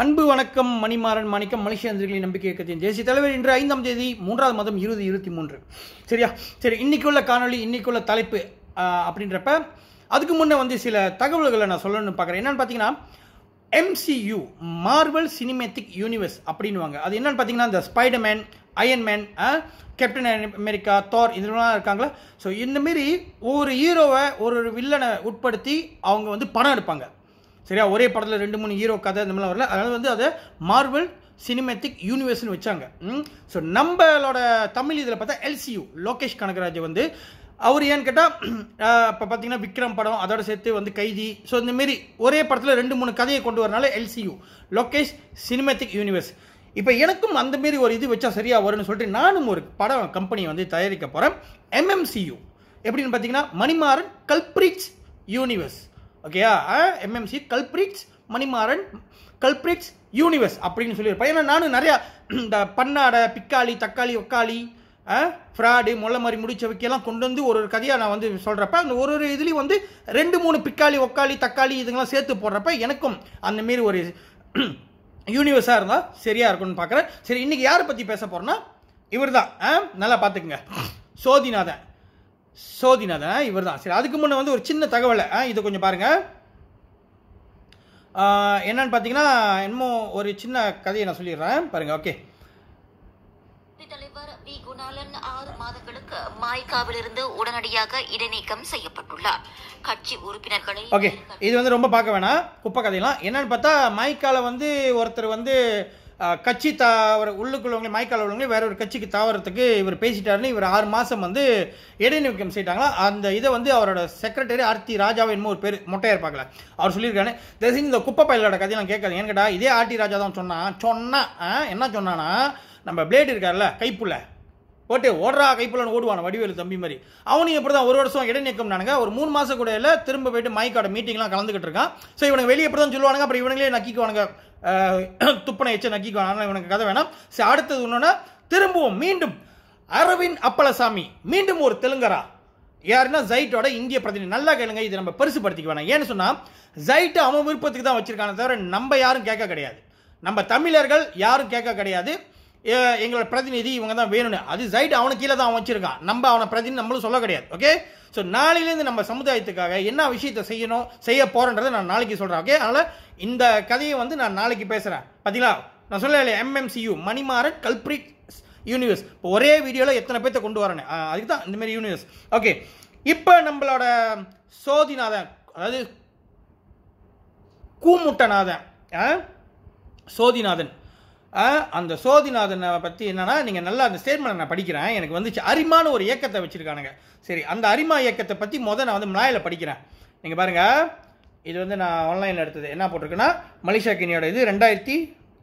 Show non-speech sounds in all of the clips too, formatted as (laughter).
அன்பு வணக்கம் மணிமாறன் மாணிக்கம் மனுஷந்திரிகளின் நம்பிக்கை இயக்கத்தின் தேசிய தலைவர் இன்று ஐந்தாம் தேதி மூன்றாவது மாதம் இருபது இருபத்தி மூன்று சரியா சரி உள்ள காணொலி உள்ள தலைப்பு அப்படின்றப்ப அதுக்கு முன்னே வந்து சில தகவல்களை நான் சொல்லணும்னு பார்க்குறேன் என்னென்னு பார்த்தீங்கன்னா எம்சியூ மார்வல் சினிமேட்டிக் யூனிவர்ஸ் அப்படின்வாங்க அது என்னென்னு பார்த்தீங்கன்னா இந்த Spiderman Iron Man Captain America Thor இதுலாம் இருக்காங்களா ஸோ இந்தமாரி ஒவ்வொரு ஹீரோவை ஒரு வில்லனை உட்படுத்தி அவங்க வந்து படம் எடுப்பாங்க சரியா ஒரே படத்தில் ரெண்டு மூணு ஹீரோ கதை இந்த மாதிரிலாம் வரல அதனால் வந்து அதை மார்வல் சினிமேட்டிக் யூனிவர்ஸ்னு வச்சாங்க ஸோ நம்மளோட தமிழ் இதில் பார்த்தா எல்சியு லோகேஷ் கனகராஜ் வந்து அவர் ஏன்னு கேட்டால் (clears throat) இப்போ பார்த்தீங்கன்னா விக்ரம் படம் அதோட சேர்த்து வந்து கைதி ஸோ இந்தமாரி ஒரே படத்தில் ரெண்டு மூணு கதையை கொண்டு வரனால எல்சியு லோகேஷ் சினிமேட்டிக் யூனிவர்ஸ் இப்போ எனக்கும் அந்தமாரி ஒரு இது வச்சா சரியாக வரும்னு சொல்லிட்டு நானும் ஒரு படம் கம்பெனி வந்து தயாரிக்க போகிறேன் எம்எம்சியு எப்படின்னு பார்த்தீங்கன்னா மணிமாறன் கல்ப்ரிட்ஸ் யூனிவர்ஸ் ஓகேயா MMC culprits Manimaran culprits universe அப்படின்னு சொல்லியிருப்பேன் ஏன்னா நானும் நிறையா இந்த பன்னாடை பிக்காளி தக்காளி ஒக்காளி ஃப்ராடு முள்ள மாதிரி முடிச்சவைக்கெல்லாம் கொண்டு வந்து ஒரு ஒரு கதையாக நான் வந்து சொல்கிறப்ப அந்த ஒரு ஒரு இதுலேயும் வந்து ரெண்டு மூணு பிக்காளி ஒக்காளி தக்காளி இதுங்கெல்லாம் சேர்த்து போடுறப்ப எனக்கும் அந்தமாரி ஒரு யூனிவர்ஸாக இருந்தால் சரியாக இருக்கும்னு பார்க்குறேன் சரி இன்றைக்கி யாரை பற்றி பேச போகிறோன்னா இவர் தான் நல்லா பார்த்துக்குங்க சோதிநாதன் சோதிநாதன் இவர் தான் சரி அதுக்கு முன்னே வந்து ஒரு சின்ன தகவலை இதை கொஞ்சம் பாருங்கள் என்னன்னு பார்த்தீங்கன்னா என்னமோ ஒரு சின்ன கதையை நான் சொல்லிடுறேன் பாருங்கள் ஓகே தலைவர் வி ஆறு மாதங்களுக்கு மாய்காவிலிருந்து உடனடியாக இடைநீக்கம் செய்யப்பட்டுள்ளார் கட்சி உறுப்பினர்களை ஓகே இது வந்து ரொம்ப பார்க்க வேணாம் குப்பை கதையெல்லாம் என்னன்னு பார்த்தா மாய்க்கால வந்து ஒருத்தர் வந்து கட்சி தாவர உள்ளுக்குள்ளவங்களே மயக்கால் உள்ளவங்களே வேற ஒரு கட்சிக்கு தாவரத்துக்கு இவர் பேசிட்டாருன்னு இவர் ஆறு மாதம் வந்து இடைநீக்கம் செய்யிட்டாங்களா அந்த இதை வந்து அவரோட செக்ரட்டரி ஆர்த்தி ராஜாவை என்னமோ ஒரு பேர் மொட்டையார் பார்க்கல அவர் சொல்லியிருக்காரு தயவுசெய்து இந்த குப்பை பயிலோட கதையெல்லாம் கேட்காது ஏன் கேட்டா இதே ஆர்டி ராஜா தான் சொன்னான் சொன்னான் என்ன சொன்னானா நம்ம பிளேட் இருக்கார்ல கைப்புள்ள போட்டு ஓடுறா கைப்பிலன்னு ஓடுவான் வடிவேலு தம்பி மாதிரி அவனும் இப்படி தான் ஒரு வருஷம் இடைநீக்கம் நானுங்க ஒரு மூணு மாதம் கூட இல்லை திரும்ப போயிட்டு மைக்கோட மீட்டிங்லாம் கலந்துக்கிட்டு இருக்கான் ஸோ இவனுக்கு வெளியே இப்படி தான் சொல்லுவானுங்க அப்புறம் இவனுங்களே நக்கிக்குவானுங்க (coughs) துப்பனை எச்சு நக்கிக்குவானுங்க இவனுக்கு கதை வேணாம் சரி அடுத்தது ஒன்றுன்னா திரும்பவும் மீண்டும் அரவிந்த் அப்பலசாமி மீண்டும் ஒரு தெலுங்கரா யாருன்னா ஜைட்டோட இந்திய பிரதிநிதி நல்லா கேளுங்க இதை நம்ம பெருசுப்படுத்திக்க வேணாம் ஏன்னு சொன்னால் ஜைட்டு அவன் விருப்பத்துக்கு தான் வச்சுருக்கான தவிர நம்ம யாரும் கேட்க கிடையாது நம்ம தமிழர்கள் யாரும் கேட்க கிடையாது எங்களோட பிரதிநிதி இவங்க தான் வேணும்னு அது சைடு அவனை கீழே தான் அவன் வச்சிருக்கான் நம்ம அவனை பிரதிநிதி நம்மளும் சொல்ல கிடையாது ஓகே ஸோ நாளையிலேருந்து நம்ம சமுதாயத்துக்காக என்ன விஷயத்தை செய்யணும் செய்ய போகிறன்றதை நான் நாளைக்கு சொல்கிறேன் ஓகே அதனால் இந்த கதையை வந்து நான் நாளைக்கு பேசுகிறேன் பார்த்தீங்களா நான் சொல்லலை எம்எம்சியூ மணிமாறன் கல்பிரிட் யூனிவர்ஸ் இப்போ ஒரே வீடியோவில் எத்தனை பேர்த்த கொண்டு வரேன் அதுக்கு தான் இந்தமாரி யூனிவர்ஸ் ஓகே இப்போ நம்மளோட சோதிநாதன் அதாவது கூமுட்டநாதன் சோதிநாதன் அந்த சோதிநாதனை பற்றி என்னென்னா நீங்கள் நல்லா அந்த ஸ்டேட்மெண்ட் நான் படிக்கிறேன் எனக்கு வந்துச்சு அரிமான ஒரு இயக்கத்தை வச்சுருக்கானுங்க சரி அந்த அரிமா இயக்கத்தை பற்றி முதல் நான் வந்து மலாயில் படிக்கிறேன் நீங்கள் பாருங்கள் இது வந்து நான் ஆன்லைனில் எடுத்தது என்ன போட்டிருக்குன்னா மலேசியா கினியோட இது ரெண்டாயிரத்தி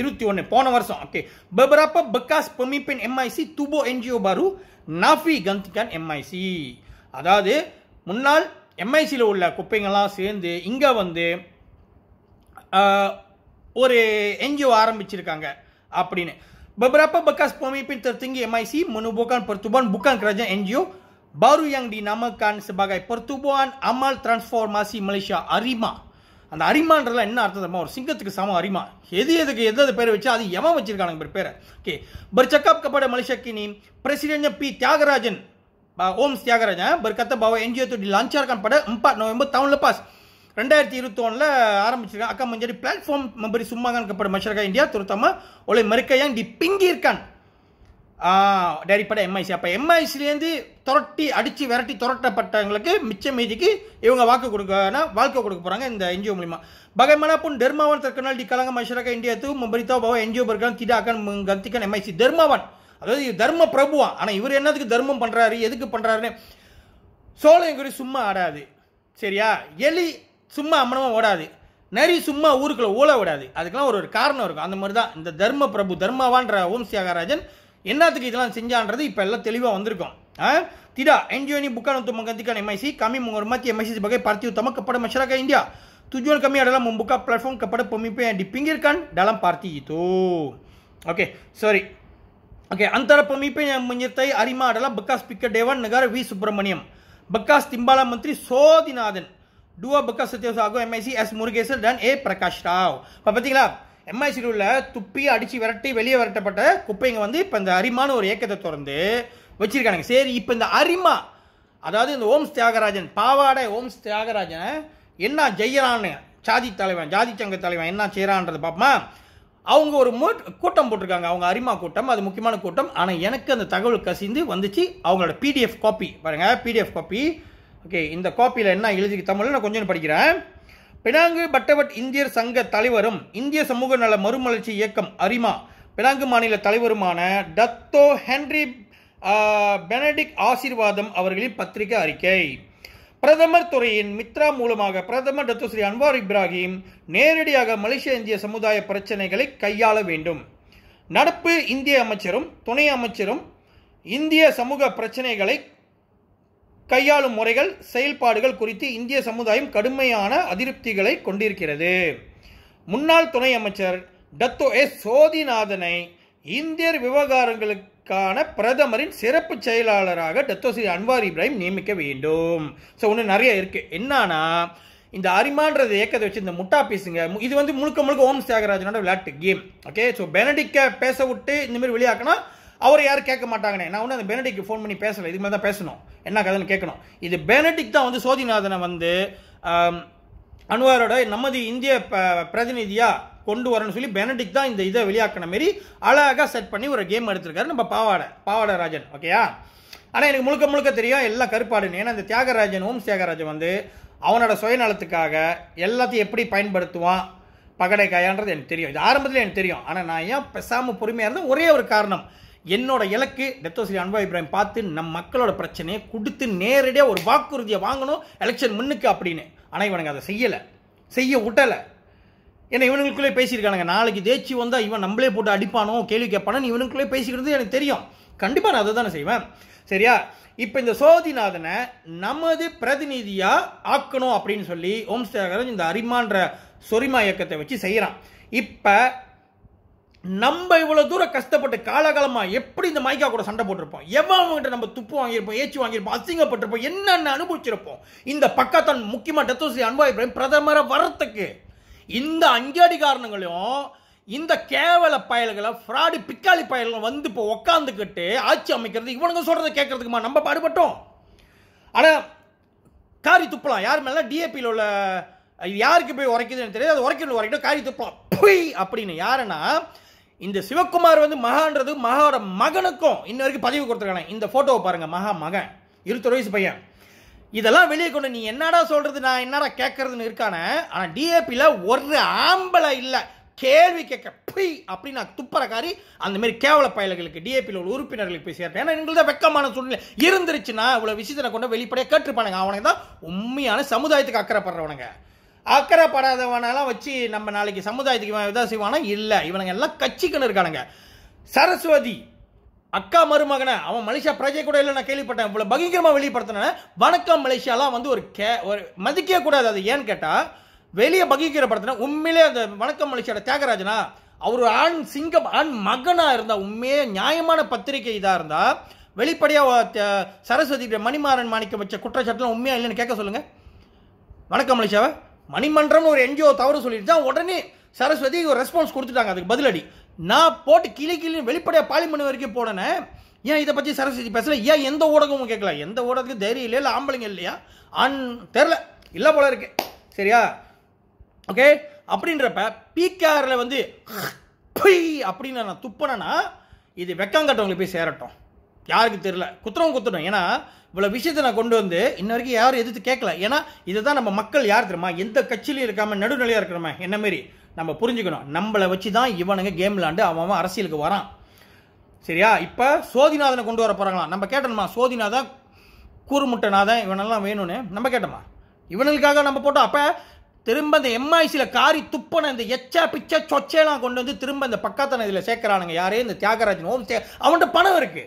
இருபத்தி ஒன்று போன வருஷம் ஓகே பெபராப்பா பக்காஸ் பெமிபென் எம்ஐசி துபோ என்ஜிஓ பாரு நாஃபி கந்திகான் எம்ஐசி அதாவது முன்னாள் எம்ஐசியில் உள்ள குப்பைங்கள்லாம் சேர்ந்து இங்கே வந்து ஒரு என்ஜிஓ ஆரம்பிச்சிருக்காங்க அப்படின்னு beberapa bekas pemimpin tertinggi MIC menubuhkan pertubuhan bukan kerajaan NGO baru yang dinamakan sebagai Pertubuhan Amal Transformasi Malaysia ARIMA. அந்த அரிமான்றதுல என்ன அர்த்தம் தெரியுமா ஒரு சிங்கத்துக்கு சம அரிமா எது எதுக்கு எது அது பேர் வச்சு அது எவன் வச்சிருக்காங்க பேர் பேர் ஓகே பர் செக்அப் கப்பட மலிஷக்கினி பிரசிடென்ட் பி தியாகராஜன் ஓம்ஸ் தியாகராஜன் பர் கத்த பாவ என்ஜிஓ தொட்டி லான்ச் ஆர்கான் பட நவம்பர் தமிழ்ல பாஸ் ரெண்டாயிரத்தி இருபத்தொன்னில் ஆரம்பிச்சிருக்கேன் அக்கா மஞ்சரி பிளாட்ஃபார்ம் மெம்பரி தான் கப்பட மஷர்கா இந்தியா துருத்தமா ஒளி மறுக்கையான் டி பிங்கி இருக்கான் டேரி எம்ஐசி அப்போ எம்ஐசிலேருந்து துரட்டி அடித்து விரட்டி துரட்டப்பட்டவங்களுக்கு மிச்ச மீதிக்கு இவங்க வாக்கு கொடுக்கனா வாழ்க்கை கொடுக்க போகிறாங்க இந்த என்ஜிஓ மூலிமா பகமனாப்புன் டெர்மாவன் தற்கனால் டி கலங்க மஷரக இந்தியா தூ மபரிதா பாவா என்ஜிஓ பர்கான் திடாக்கன் கத்திக்கன் எம்ஐசி தர்மாவான் அதாவது தர்ம பிரபுவா ஆனால் இவர் என்னதுக்கு தர்மம் பண்ணுறாரு எதுக்கு பண்ணுறாருன்னு சோழம் குறி சும்மா ஆடாது சரியா எலி சும்மா அம்மனமாக ஓடாது நரி சும்மா ஊருக்குள்ளே ஊழ விடாது அதுக்கெல்லாம் ஒரு ஒரு காரணம் இருக்கும் அந்த மாதிரி தான் இந்த தர்ம பிரபு தர்மவான்ற ஓம் சியாகராஜன் என்னத்துக்கு இதெல்லாம் செஞ்சான்றது இப்போ எல்லாம் தெளிவாக வந்திருக்கும் திடா என்ஜிஓனி புக்கான கந்திக்கான எம்ஐசி கம்மி ஒரு முங்கர்மாத்தி எம்ஐசி பகை பார்த்தி உத்தம கப்பட மஷராக இந்தியா அடலாம் உன் புக்கா பிளாட்ஃபார்ம் கப்பட ಕಪಡ ಪೊಮ್ಮಿಪೆ பிங்கிருக்கான் டலம் பார்த்தி தூ ஓகே சாரி ஓகே அந்த ಅಂತರ என் ಮುಂಜಿರ್ತಾಯಿ அரிமா அடலாம் ಬಕ್ಕಾಸ್ ಪಿಕ್ಕ ಡೇವನ್ ನಗರ வி சுப்பிரமணியம் பக்காஸ் திம்பாலா மந்திரி சோதிநாதன் டூ பக்க சத்யசாகு எம்ஐசி எஸ் முருகேசன் தன் ஏ பிரகாஷ் ராவ் இப்போ பார்த்தீங்களா எம்ஐசியில் உள்ள துப்பி அடித்து விரட்டி வெளியே விரட்டப்பட்ட குப்பைங்க வந்து இப்போ இந்த அரிமான ஒரு இயக்கத்தை திறந்து வச்சிருக்கானுங்க சரி இப்போ இந்த அரிமா அதாவது இந்த ஓம்ஸ் தியாகராஜன் பாவாடை ஓம்ஸ் தியாகராஜனை என்ன ஜெயரான்னு ஜாதி தலைவன் ஜாதி சங்க தலைவன் என்ன செய்கிறான்றது பார்ப்போமா அவங்க ஒரு மூ கூட்டம் போட்டிருக்காங்க அவங்க அரிமா கூட்டம் அது முக்கியமான கூட்டம் ஆனால் எனக்கு அந்த தகவல் கசிந்து வந்துச்சு அவங்களோட பிடிஎஃப் காப்பி பாருங்கள் பிடிஎஃப் காப்பி ஓகே இந்த காப்பியில் என்ன எழுதி தமிழில் நான் கொஞ்சம் படிக்கிறேன் பினாங்கு பட்டவட் இந்தியர் சங்க தலைவரும் இந்திய சமூக நல மறுமலர்ச்சி இயக்கம் அரிமா பினாங்கு மாநில தலைவருமான டத்தோ ஹென்ரி பெனடிக் ஆசீர்வாதம் அவர்களின் பத்திரிகை அறிக்கை பிரதமர் துறையின் மித்ரா மூலமாக பிரதமர் டத்து ஸ்ரீ அன்வார் இப்ராஹிம் நேரடியாக மலேசிய இந்திய சமுதாய பிரச்சனைகளை கையாள வேண்டும் நடப்பு இந்திய அமைச்சரும் துணை அமைச்சரும் இந்திய சமூக பிரச்சனைகளை கையாளும் முறைகள் செயல்பாடுகள் குறித்து இந்திய சமுதாயம் கடுமையான அதிருப்திகளை கொண்டிருக்கிறது முன்னாள் துணை அமைச்சர் டத்தோ எஸ் சோதிநாதனை இந்தியர் விவகாரங்களுக்கான பிரதமரின் சிறப்பு செயலாளராக டத்தோ ஸ்ரீ அன்வார் இப்ராஹிம் நியமிக்க வேண்டும் ஸோ ஒன்று நிறைய இருக்குது என்னன்னா இந்த அரிமான்றது இயக்கத்தை வச்சு இந்த முட்டா பீஸுங்க இது வந்து முழுக்க முழுக்க ஓம் தியாகராஜனோட விளையாட்டு கேம் ஓகே ஸோ பெனடிக்கை பேச விட்டு இந்தமாரி வெளியாக்கினா அவரை யாரும் கேட்க மாட்டாங்கன்னு நான் வந்து அந்த பெனடிக்கு ஃபோன் பண்ணி பேசலை இதுக்கு மேலே தான் பேசணும் என்ன கதைன்னு கேட்கணும் இது பெனடிக் தான் வந்து சோதிநாதனை வந்து அனுவாரோட நமது இந்திய பிரதிநிதியாக கொண்டு வரணும்னு சொல்லி பெனடிக் தான் இந்த இதை வெளியாக்கின மாரி அழகாக செட் பண்ணி ஒரு கேம் எடுத்திருக்காரு நம்ம பாவாடை பாவாடை ராஜன் ஓகேயா ஆனால் எனக்கு முழுக்க முழுக்க தெரியும் எல்லாம் கருப்பாடுன்னு ஏன்னா இந்த தியாகராஜன் ஓம் தியாகராஜன் வந்து அவனோட சுயநலத்துக்காக எல்லாத்தையும் எப்படி பயன்படுத்துவான் பகடை காயான்றது எனக்கு தெரியும் இது ஆரம்பத்தில் எனக்கு தெரியும் ஆனால் நான் ஏன் பெசாமல் பொறுமையாக இருந்தேன் ஒரே ஒரு காரணம் என்னோட இலக்கு டெத்தோஸ்ரீ அன்பா இப்ராஹிம் பார்த்து நம் மக்களோட பிரச்சனையை கொடுத்து நேரடியாக ஒரு வாக்குறுதியை வாங்கணும் எலெக்ஷன் முன்னுக்கு அப்படின்னு ஆனால் இவனுங்க அதை செய்யலை செய்ய விட்டலை ஏன்னா இவனுங்களுக்குள்ளே பேசியிருக்கானுங்க நாளைக்கு தேய்ச்சி வந்தால் இவன் நம்மளே போட்டு அடிப்பானோ கேள்வி கேட்பானோன்னு இவனுக்குள்ளே பேசிக்கிறது எனக்கு தெரியும் கண்டிப்பாக நான் அதை தானே செய்வேன் சரியா இப்போ இந்த சோதிநாதனை நமது பிரதிநிதியாக ஆக்கணும் அப்படின்னு சொல்லி ஓம் சேகரன் இந்த அரிமான்ற சொரிமா இயக்கத்தை வச்சு செய்கிறான் இப்போ நம்ம இவ்வளோ தூரம் கஷ்டப்பட்டு காலகாலமாக எப்படி இந்த மைக்கா கூட சண்டை போட்டிருப்போம் அவங்ககிட்ட நம்ம துப்பு வாங்கியிருப்போம் ஏச்சு வாங்கியிருப்போம் அசிங்கப்பட்டிருப்போம் என்னென்ன அனுபவிச்சிருப்போம் இந்த பக்கத்தான் முக்கியமாக டெத்தோசி அன்பாய் பிரேம் பிரதமரை வரத்துக்கு இந்த காரணங்களையும் இந்த கேவல பயல்களை ஃப்ராடு பிக்காளி பயல்களை வந்து இப்போ உக்காந்துக்கிட்டு ஆட்சி அமைக்கிறது இவனுங்க சொல்கிறத கேட்கறதுக்குமா நம்ம பாடுபட்டோம் ஆனால் காரி துப்பலாம் யார் மேலே டிஏபியில் உள்ள யாருக்கு போய் உரைக்குதுன்னு தெரியாது அது உரைக்கணும் உரைக்கணும் காரி துப்பலாம் போய் அப்படின்னு யாருன்னா இந்த சிவகுமார் வந்து மகான்றது மகாவோட மகனுக்கும் இன்ன வரைக்கும் பதிவு கொடுத்துருக்கேன் இந்த ஃபோட்டோவை பாருங்கள் மகா மகன் இருபத்தொரு வயசு பையன் இதெல்லாம் வெளியே கொண்டு நீ என்னடா சொல்கிறது நான் என்னடா கேட்கறதுன்னு இருக்கானே ஆனால் டிஏபியில் ஒரு ஆம்பளை இல்லை கேள்வி கேட்க பொய் அப்படின்னு நான் துப்பற காரி அந்த மாதிரி கேவல பயல்களுக்கு டிஏபியில் உள்ள உறுப்பினர்களுக்கு போய் சேர்த்தேன் ஏன்னா எங்களுக்கு தான் வெக்கமான சூழ்நிலை இருந்துருச்சுன்னா இவ்வளோ விஷயத்தை கொண்டு வெளிப்படையாக கேட்டுருப்பானுங்க அவனுக்கு தான் உண்மையான சமுதாயத்துக்கு அக்கறைப்படுறவனுங்க அக்கறைப்படாதவனெல்லாம் வச்சு நம்ம நாளைக்கு சமுதாயத்துக்கு இவன் எதாவது செய்வானா இல்லை இவனுங்க எல்லாம் கட்சிக்குன்னு இருக்கானுங்க சரஸ்வதி அக்கா மருமகனை அவன் மலேசியா பிரஜை கூட இல்லை நான் கேள்விப்பட்டேன் இவ்வளோ பகிங்கரமாக வெளிப்படுத்தின வணக்கம் மலேசியாலாம் வந்து ஒரு கே ஒரு மதிக்கவே கூடாது அது ஏன்னு கேட்டால் வெளியே பகிங்கரப்படுத்தின உண்மையிலே அந்த வணக்கம் மலேசியோட தியாகராஜனா அவர் ஆண் சிங்கம் ஆண் மகனாக இருந்தால் உண்மையே நியாயமான பத்திரிகை இதாக இருந்தால் வெளிப்படையாக சரஸ்வதி மணிமாறன் மாணிக்க வச்ச குற்றச்சாட்டுலாம் உண்மையாக இல்லைன்னு கேட்க சொல்லுங்கள் வணக்கம் மலேசியாவை மணிமன்றம்னு ஒரு என்ஜிஓ தவறு சொல்லிடுச்சா உடனே சரஸ்வதி ஒரு ரெஸ்பான்ஸ் கொடுத்துட்டாங்க அதுக்கு பதிலடி நான் போட்டு கிளி கிளின்னு வெளிப்படையாக பாலிமணி வரைக்கும் போனேனே ஏன் இதை பற்றி சரஸ்வதி பேசல ஏன் எந்த ஊடகமும் கேட்கல எந்த ஊடகத்துக்கு தைரியம் இல்லையா இல்லை ஆம்பளைங்க இல்லையா அன் தெரில இல்லை போல இருக்கு சரியா ஓகே அப்படின்றப்ப பிகேஆரில் வந்து (sniffs) அப்படின்னு நான் துப்பினேன்னா இது வெக்காங்கட்டவங்களுக்கு போய் சேரட்டும் யாருக்கு தெரியல குத்துறவும் குத்துடும் ஏன்னா இவ்வளோ விஷயத்தை நான் கொண்டு வந்து இன்ன வரைக்கும் யாரும் எதிர்த்து கேட்கல ஏன்னா இதை தான் நம்ம மக்கள் யார் தெரியுமா எந்த கட்சியிலையும் இருக்காமல் நடுநிலையாக இருக்கிறோமா என்ன மாரி நம்ம புரிஞ்சுக்கணும் நம்மளை வச்சு தான் இவனுங்க கேம் விளாண்டு அவன் அவன் அரசியலுக்கு வரான் சரியா இப்போ சோதிநாதனை கொண்டு வர போகிறாங்களாம் நம்ம கேட்டணுமா சோதிநாதன் கூறுமுட்டநாதன் இவனெல்லாம் வேணும்னு நம்ம கேட்டோமா இவனுக்காக நம்ம போட்டோம் அப்போ திரும்ப இந்த எம்ஐசியில் காரி துப்பன இந்த எச்சா பிச்சா சொச்சையெல்லாம் கொண்டு வந்து திரும்ப இந்த பக்காத்தன இதில் சேர்க்குறானுங்க யாரே இந்த தியாகராஜன் ஓம் சே அவன்கிட்ட பணம் இருக்குது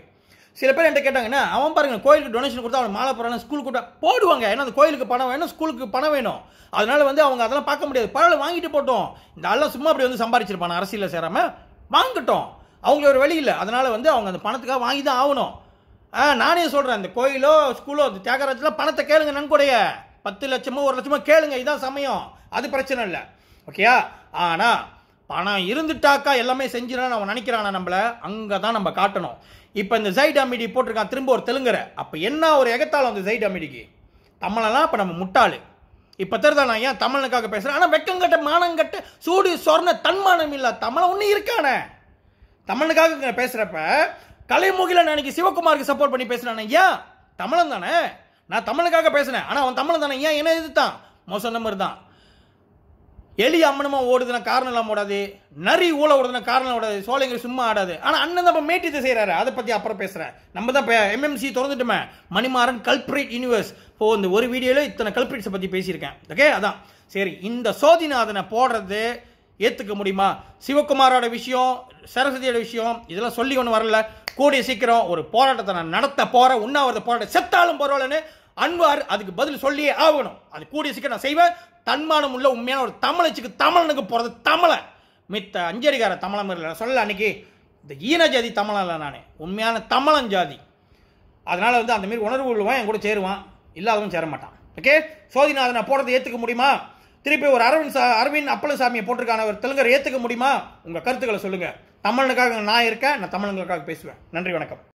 சில பேர் என்கிட்ட கேட்டாங்கன்னா அவன் பாருங்க கோயிலுக்கு டொனேஷன் கொடுத்தா அவன் மாலை போடுறாங்க ஸ்கூல் கொடுத்தா போடுவாங்க ஏன்னா அந்த கோயிலுக்கு பணம் வேணும் ஸ்கூலுக்கு பணம் வேணும் அதனால வந்து அவங்க அதெல்லாம் பார்க்க முடியாது பரவாயில்ல வாங்கிட்டு போட்டோம் இந்த ஆளெலாம் சும்மா அப்படி வந்து சம்பாரிச்சிருப்பான் அரசியலில் சேராம வாங்கிட்டோம் அவங்கள ஒரு வழி இல்லை அதனால் வந்து அவங்க அந்த பணத்துக்காக வாங்கி தான் ஆகணும் ஆ நானே சொல்கிறேன் அந்த கோயிலோ ஸ்கூலோ அந்த தியாகராஜில் பணத்தை கேளுங்க நன்கொடைய பத்து லட்சமோ ஒரு லட்சமோ கேளுங்க இதுதான் சமயம் அது பிரச்சனை இல்லை ஓகேயா ஆனால் பணம் இருந்துட்டாக்கா எல்லாமே செஞ்சிடணும்னு அவன் நினைக்கிறானா நம்மளை அங்கே தான் நம்ம காட்டணும் இப்போ இந்த ஜைட் அமிடி போட்டிருக்கான் திரும்ப ஒரு தெலுங்குற அப்போ என்ன ஒரு எகத்தாலும் அந்த ஜைட் அமிடிக்கு தமிழெல்லாம் இப்போ நம்ம முட்டாள் இப்போ தெரிதா நான் ஏன் தமிழனுக்காக பேசுகிறேன் ஆனால் வெக்கங்கட்ட மானங்கட்ட சூடு சொர்ண தன்மானம் இல்லை தமிழன் ஒன்றும் இருக்கானே தமிழனுக்காக பேசுகிறப்ப கலைமுகில நான் அன்றைக்கி சிவகுமாருக்கு சப்போர்ட் பண்ணி பேசுகிறேன் ஏன் தமிழன் தானே நான் தமிழுக்காக பேசுனேன் ஆனால் அவன் தமிழன் தானே ஏன் என்ன இதுதான் மோசம் நம்பர் தான் எலி அம்மனமா ஓடுதுன காரணம் இல்லாம ஓடாது நரி ஊழ ஓடுதுன்னா காரணம் ஓடாது சோலைங்கிற சும்மா ஆடாது ஆனால் அண்ணன் தான் மேட்டியத்தை செய்யறாரு அதை பற்றி அப்புறம் பேசுகிறேன் நம்ம தான் இப்போ எம்எம்சி திறந்துட்டுமே மணிமாறன் கல்பிரேட் யூனிவர்ஸ் இப்போ இந்த ஒரு வீடியோல இத்தனை கல்பிரேட்ஸை பற்றி பேசியிருக்கேன் ஓகே அதான் சரி இந்த சோதிநாதனை போடுறது ஏற்றுக்க முடியுமா சிவகுமாரோட விஷயம் சரஸ்வதியோட விஷயம் இதெல்லாம் சொல்லி ஒன்று வரல கூடிய சீக்கிரம் ஒரு போராட்டத்தை நான் நடத்த போறேன் உண்ணாவிரத போராட்டம் செத்தாலும் பரவாயில்லன்னு அன்வார் அதுக்கு பதில் சொல்லியே ஆகணும் அது கூடிய சீக்கிரம் நான் செய்வேன் தன்மானம் உள்ள உண்மையான ஒரு தமிழச்சுக்கு தமிழனுக்கு போகிறது தமிழை மித்த அஞ்சரிகார தமிழம் இல்லை சொல்லலை அன்னைக்கு இந்த ஈன ஜாதி தமிழன் இல்லை நான் உண்மையான தமிழன் ஜாதி அதனால் வந்து அந்தமாரி உணர்வு உள்ளவன் என் கூட சேருவான் இல்லாதவன் சேர மாட்டான் ஓகே சோதினா அதை நான் போடுறதை ஏற்றுக்க முடியுமா திருப்பி ஒரு அரவிந்த் சா அரவிந்த் அப்பளசாமியை போட்டிருக்கான ஒரு தெலுங்கர் ஏற்றுக்க முடியுமா உங்கள் கருத்துக்களை சொல்லுங்கள் தமிழனுக்காக நான் இருக்கேன் நான் தமிழங்களுக்காக பேசுவேன் நன்றி வணக்கம்